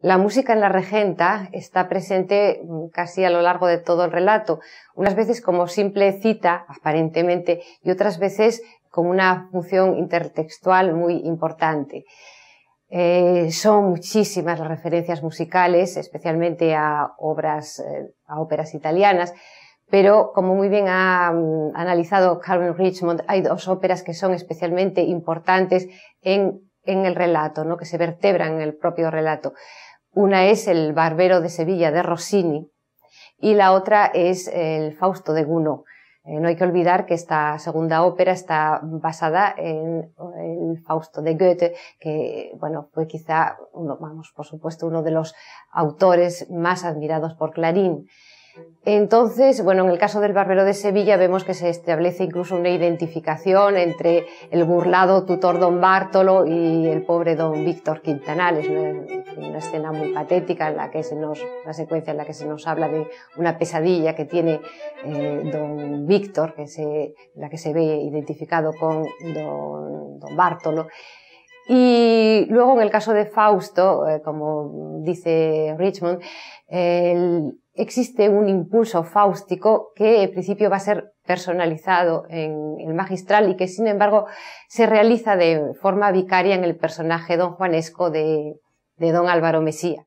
La música en la regenta está presente mm, casi a lo largo de todo el relato, unas veces como simple cita, aparentemente, y otras veces como una función intertextual muy importante. Eh, son muchísimas las referencias musicales, especialmente a obras, eh, a óperas italianas, pero como muy bien ha mm, analizado Carmen Richmond, hay dos óperas que son especialmente importantes en en el relato, ¿no? que se vertebran en el propio relato. Una es el Barbero de Sevilla de Rossini y la otra es el Fausto de Guno. Eh, no hay que olvidar que esta segunda ópera está basada en el Fausto de Goethe, que bueno, fue quizá vamos, por supuesto, uno de los autores más admirados por Clarín. Entonces, bueno, en el caso del barbero de Sevilla vemos que se establece incluso una identificación entre el burlado tutor don Bartolo y el pobre don Víctor quintanales Es una, escena muy patética en la que se nos, una secuencia en la que se nos habla de una pesadilla que tiene eh, don Víctor, que se, la que se ve identificado con don, don Bartolo. Y luego en el caso de Fausto, eh, como dice Richmond, existe un impulso faustico que en principio va a ser personalizado en el magistral y que sin embargo se realiza de forma vicaria en el personaje don Juanesco de, de don Álvaro Mesía.